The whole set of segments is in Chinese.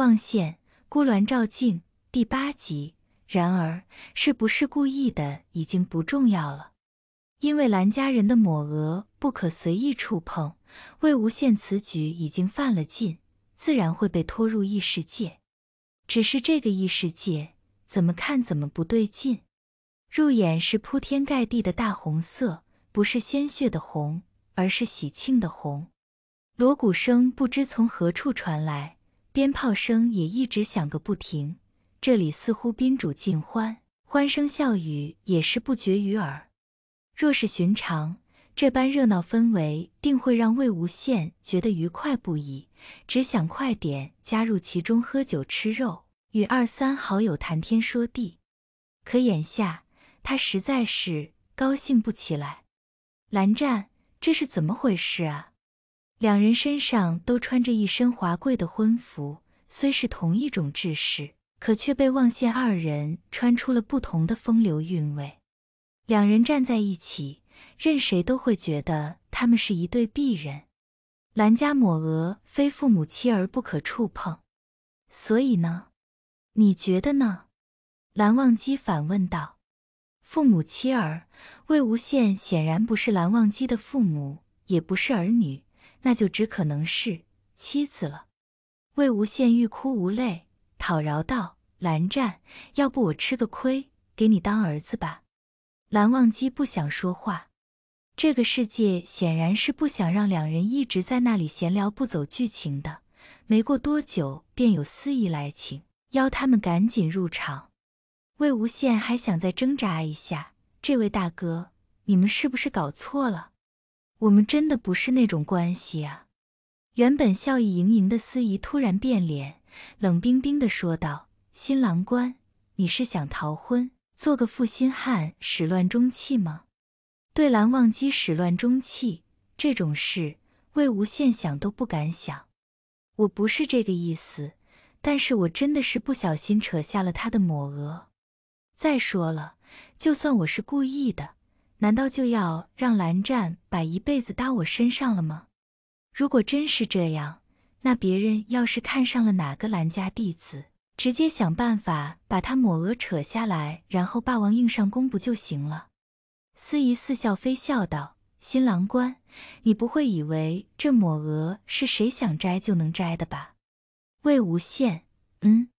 望线孤鸾照镜第八集。然而，是不是故意的已经不重要了，因为蓝家人的抹额不可随意触碰。魏无羡此举已经犯了禁，自然会被拖入异世界。只是这个异世界怎么看怎么不对劲。入眼是铺天盖地的大红色，不是鲜血的红，而是喜庆的红。锣鼓声不知从何处传来。鞭炮声也一直响个不停，这里似乎宾主尽欢，欢声笑语也是不绝于耳。若是寻常，这般热闹氛围定会让魏无羡觉得愉快不已，只想快点加入其中喝酒吃肉，与二三好友谈天说地。可眼下他实在是高兴不起来。蓝湛，这是怎么回事啊？两人身上都穿着一身华贵的婚服，虽是同一种制式，可却被忘羡二人穿出了不同的风流韵味。两人站在一起，任谁都会觉得他们是一对璧人。兰家抹额，非父母妻儿不可触碰，所以呢？你觉得呢？蓝忘机反问道。父母妻儿，魏无羡显然不是蓝忘机的父母，也不是儿女。那就只可能是妻子了。魏无羡欲哭无泪，讨饶道：“蓝湛，要不我吃个亏，给你当儿子吧。”蓝忘机不想说话。这个世界显然是不想让两人一直在那里闲聊不走剧情的。没过多久，便有司仪来请，邀他们赶紧入场。魏无羡还想再挣扎一下：“这位大哥，你们是不是搞错了？”我们真的不是那种关系啊！原本笑意盈盈的司仪突然变脸，冷冰冰的说道：“新郎官，你是想逃婚，做个负心汉，始乱终弃吗？”对蓝忘机始乱终弃这种事，魏无羡想都不敢想。我不是这个意思，但是我真的是不小心扯下了他的抹额。再说了，就算我是故意的。难道就要让蓝湛把一辈子搭我身上了吗？如果真是这样，那别人要是看上了哪个蓝家弟子，直接想办法把他抹额扯下来，然后霸王硬上弓不就行了？司仪似笑非笑道：“新郎官，你不会以为这抹额是谁想摘就能摘的吧？”魏无羡，嗯，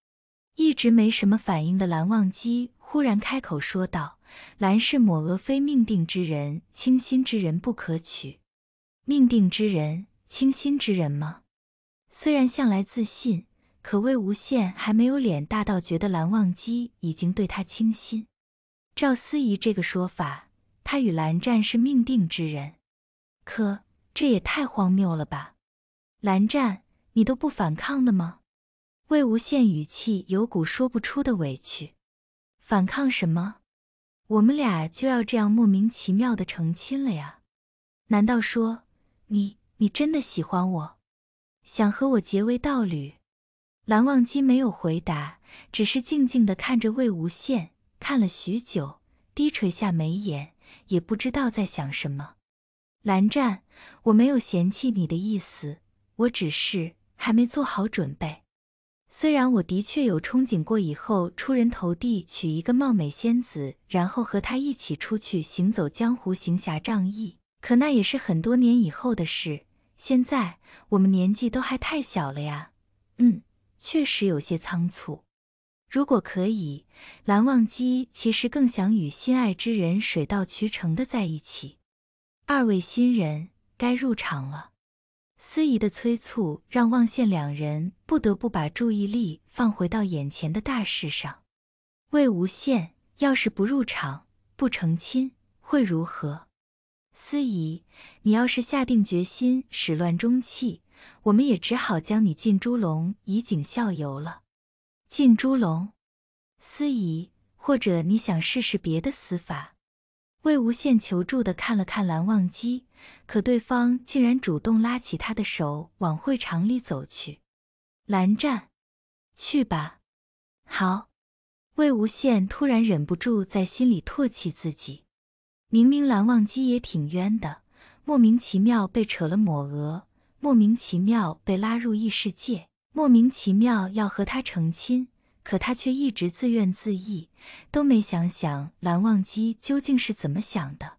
一直没什么反应的蓝忘机。忽然开口说道：“蓝氏抹额非命定之人，倾心之人不可取。命定之人，倾心之人吗？虽然向来自信，可魏无羡还没有脸大到觉得蓝忘机已经对他倾心。赵思怡这个说法，他与蓝湛是命定之人，可这也太荒谬了吧？蓝湛，你都不反抗的吗？”魏无羡语气有股说不出的委屈。反抗什么？我们俩就要这样莫名其妙的成亲了呀？难道说你你真的喜欢我，想和我结为道侣？蓝忘机没有回答，只是静静的看着魏无羡，看了许久，低垂下眉眼，也不知道在想什么。蓝湛，我没有嫌弃你的意思，我只是还没做好准备。虽然我的确有憧憬过以后出人头地，娶一个貌美仙子，然后和她一起出去行走江湖，行侠仗义，可那也是很多年以后的事。现在我们年纪都还太小了呀，嗯，确实有些仓促。如果可以，蓝忘机其实更想与心爱之人水到渠成的在一起。二位新人该入场了。司仪的催促让望羡两人不得不把注意力放回到眼前的大事上。魏无羡要是不入场不成亲会如何？司仪，你要是下定决心始乱终弃，我们也只好将你进猪笼以儆效尤了。进猪笼？司仪，或者你想试试别的死法？魏无羡求助的看了看蓝忘机，可对方竟然主动拉起他的手往会场里走去。蓝湛，去吧。好。魏无羡突然忍不住在心里唾弃自己。明明蓝忘机也挺冤的，莫名其妙被扯了抹额，莫名其妙被拉入异世界，莫名其妙要和他成亲。可他却一直自怨自艾，都没想想蓝忘机究竟是怎么想的。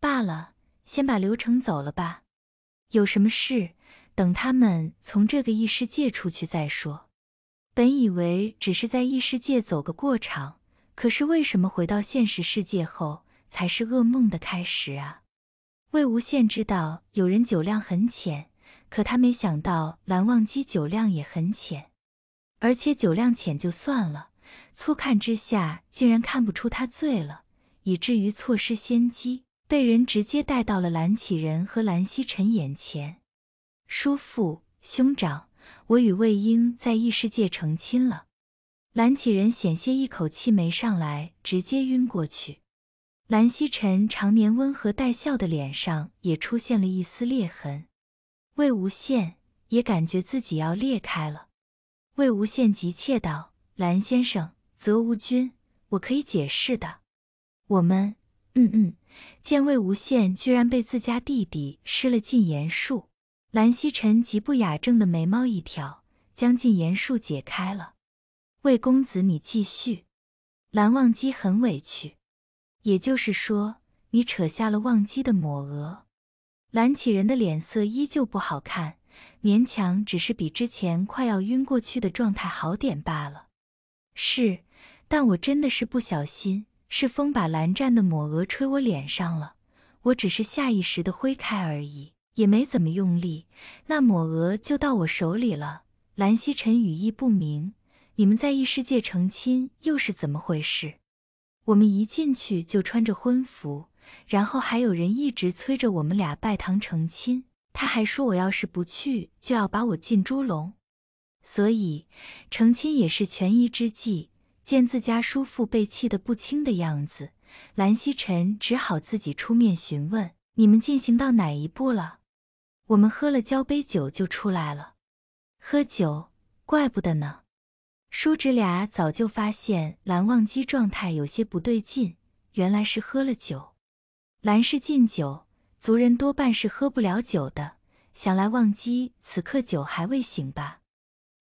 罢了，先把流程走了吧。有什么事，等他们从这个异世界出去再说。本以为只是在异世界走个过场，可是为什么回到现实世界后才是噩梦的开始啊？魏无羡知道有人酒量很浅，可他没想到蓝忘机酒量也很浅。而且酒量浅就算了，粗看之下竟然看不出他醉了，以至于错失先机，被人直接带到了蓝启仁和蓝曦臣眼前。叔父、兄长，我与魏婴在异世界成亲了。蓝启仁险些一口气没上来，直接晕过去。蓝曦臣常年温和带笑的脸上也出现了一丝裂痕，魏无羡也感觉自己要裂开了。魏无羡急切道：“蓝先生，则无君，我可以解释的。”我们，嗯嗯。见魏无羡居然被自家弟弟施了禁言术，蓝曦臣极不雅正的眉毛一挑，将禁言术解开了。“魏公子，你继续。”蓝忘机很委屈。也就是说，你扯下了忘机的抹额。蓝启人的脸色依旧不好看。勉强只是比之前快要晕过去的状态好点罢了。是，但我真的是不小心，是风把蓝湛的抹额吹我脸上了，我只是下意识的挥开而已，也没怎么用力，那抹额就到我手里了。蓝曦臣语意不明，你们在异世界成亲又是怎么回事？我们一进去就穿着婚服，然后还有人一直催着我们俩拜堂成亲。他还说，我要是不去，就要把我进猪笼。所以成亲也是权宜之计。见自家叔父被气得不轻的样子，蓝希晨只好自己出面询问：“你们进行到哪一步了？我们喝了交杯酒就出来了。喝酒，怪不得呢。叔侄俩早就发现蓝忘机状态有些不对劲，原来是喝了酒。兰氏敬酒。”族人多半是喝不了酒的，想来忘机此刻酒还未醒吧。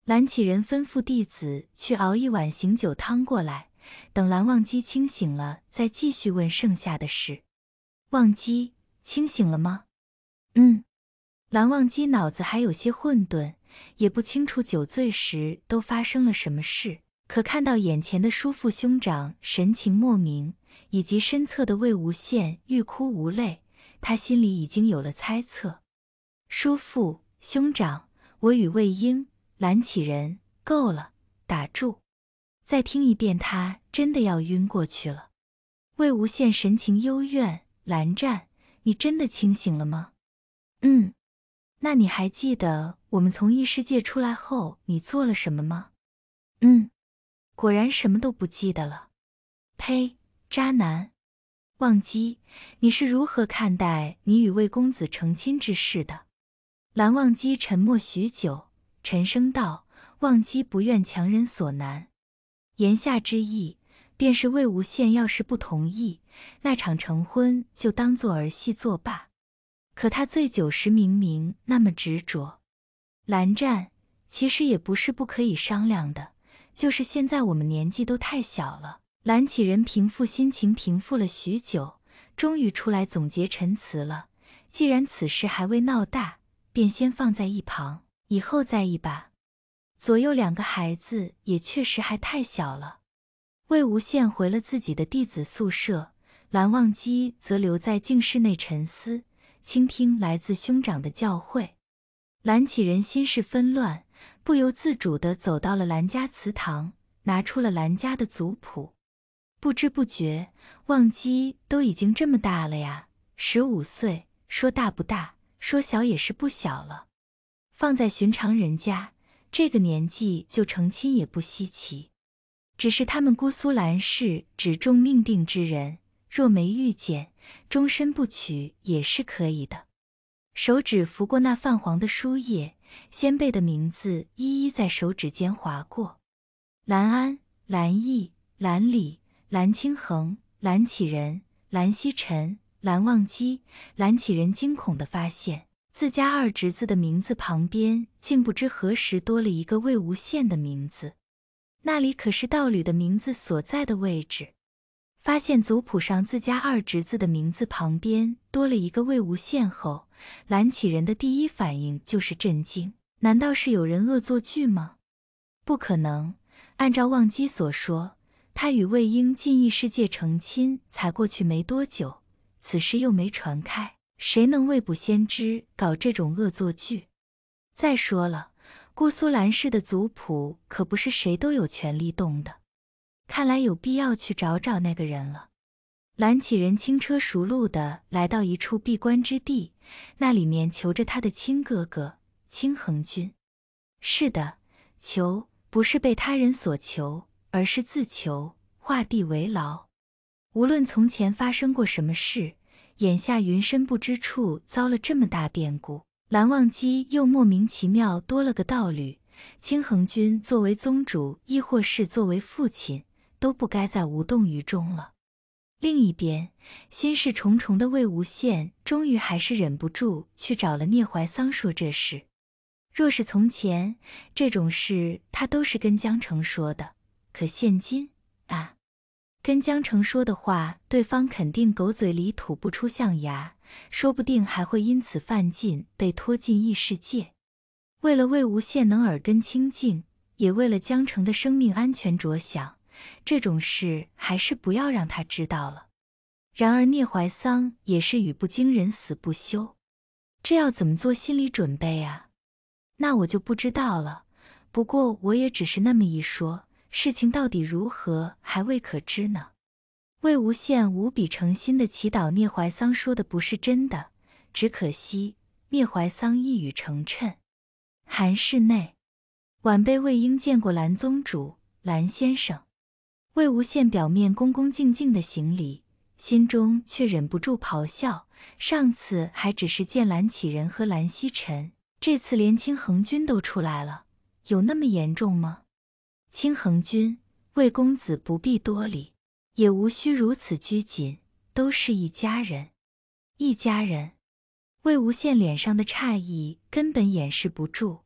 蓝启仁吩咐弟子去熬一碗醒酒汤过来，等蓝忘机清醒了再继续问剩下的事。忘机清醒了吗？嗯。蓝忘机脑子还有些混沌，也不清楚酒醉时都发生了什么事，可看到眼前的叔父兄长神情莫名，以及身侧的魏无羡欲哭无泪。他心里已经有了猜测，叔父、兄长，我与魏婴、蓝启仁，够了，打住！再听一遍，他真的要晕过去了。魏无羡神情幽怨：“蓝湛，你真的清醒了吗？”“嗯。”“那你还记得我们从异世界出来后，你做了什么吗？”“嗯。”果然什么都不记得了。呸！渣男。忘机，你是如何看待你与魏公子成亲之事的？蓝忘机沉默许久，沉声道：“忘机不愿强人所难。”言下之意，便是魏无羡要是不同意，那场成婚就当做儿戏作罢。可他醉酒时明明那么执着，蓝湛其实也不是不可以商量的，就是现在我们年纪都太小了。蓝启仁平复心情，平复了许久，终于出来总结陈词了。既然此事还未闹大，便先放在一旁，以后再议吧。左右两个孩子也确实还太小了。魏无羡回了自己的弟子宿舍，蓝忘机则留在静室内沉思，倾听来自兄长的教诲。蓝启人心事纷乱，不由自主地走到了蓝家祠堂，拿出了蓝家的族谱。不知不觉，忘机都已经这么大了呀，十五岁，说大不大，说小也是不小了。放在寻常人家，这个年纪就成亲也不稀奇。只是他们姑苏蓝氏只重命定之人，若没遇见，终身不娶也是可以的。手指拂过那泛黄的书页，先辈的名字一一在手指间划过：蓝安、蓝毅、蓝里。蓝青衡、蓝启仁、蓝希臣、蓝忘机、蓝启仁惊恐地发现，自家二侄子的名字旁边竟不知何时多了一个魏无羡的名字。那里可是道侣的名字所在的位置。发现族谱上自家二侄子的名字旁边多了一个魏无羡后，蓝启仁的第一反应就是震惊：难道是有人恶作剧吗？不可能，按照忘机所说。他与魏婴进异世界成亲才过去没多久，此事又没传开，谁能未卜先知搞这种恶作剧？再说了，姑苏蓝氏的族谱可不是谁都有权利动的。看来有必要去找找那个人了。蓝启仁轻车熟路地来到一处闭关之地，那里面求着他的亲哥哥清恒君。是的，求不是被他人所求，而是自求画地为牢。无论从前发生过什么事，眼下云深不知处遭了这么大变故，蓝忘机又莫名其妙多了个道侣，清恒君作为宗主，亦或是作为父亲，都不该再无动于衷了。另一边，心事重重的魏无羡终于还是忍不住去找了聂怀桑说这事。若是从前，这种事他都是跟江澄说的。可现今啊，跟江澄说的话，对方肯定狗嘴里吐不出象牙，说不定还会因此犯禁被拖进异世界。为了魏无羡能耳根清净，也为了江澄的生命安全着想，这种事还是不要让他知道了。然而聂怀桑也是语不惊人死不休，这要怎么做心理准备啊？那我就不知道了。不过我也只是那么一说。事情到底如何，还未可知呢。魏无羡无比诚心的祈祷聂怀桑说的不是真的，只可惜聂怀桑一语成谶。寒室内，晚辈魏婴见过蓝宗主、蓝先生。魏无羡表面恭恭敬敬的行礼，心中却忍不住咆哮：上次还只是见蓝启人和蓝曦臣，这次连清恒君都出来了，有那么严重吗？青衡君，魏公子不必多礼，也无需如此拘谨，都是一家人。一家人，魏无羡脸上的诧异根本掩饰不住，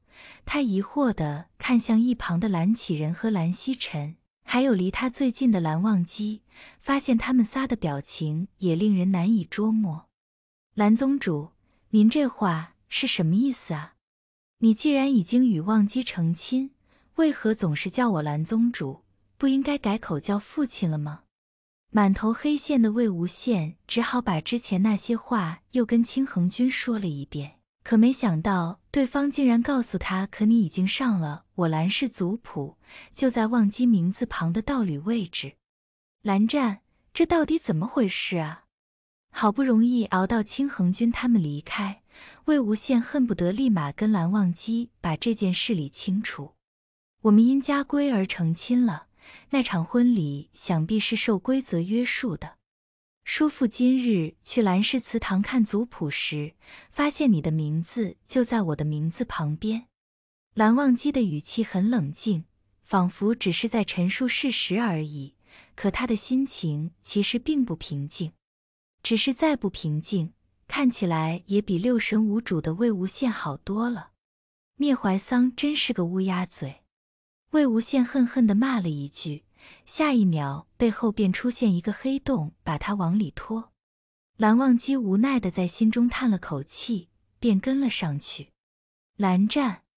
他疑惑地看向一旁的蓝启仁和蓝曦臣，还有离他最近的蓝忘机，发现他们仨的表情也令人难以捉摸。蓝宗主，您这话是什么意思啊？你既然已经与忘机成亲，为何总是叫我蓝宗主？不应该改口叫父亲了吗？满头黑线的魏无羡只好把之前那些话又跟青恒君说了一遍，可没想到对方竟然告诉他：“可你已经上了我蓝氏族谱，就在忘机名字旁的道侣位置。”蓝湛，这到底怎么回事啊？好不容易熬到青恒君他们离开，魏无羡恨不得立马跟蓝忘机把这件事理清楚。我们因家规而成亲了，那场婚礼想必是受规则约束的。叔父今日去兰氏祠堂看族谱时，发现你的名字就在我的名字旁边。蓝忘机的语气很冷静，仿佛只是在陈述事实而已。可他的心情其实并不平静，只是再不平静，看起来也比六神无主的魏无羡好多了。灭怀桑真是个乌鸦嘴。魏无羡恨恨地骂了一句，下一秒背后便出现一个黑洞，把他往里拖。蓝忘机无奈地在心中叹了口气，便跟了上去。蓝湛。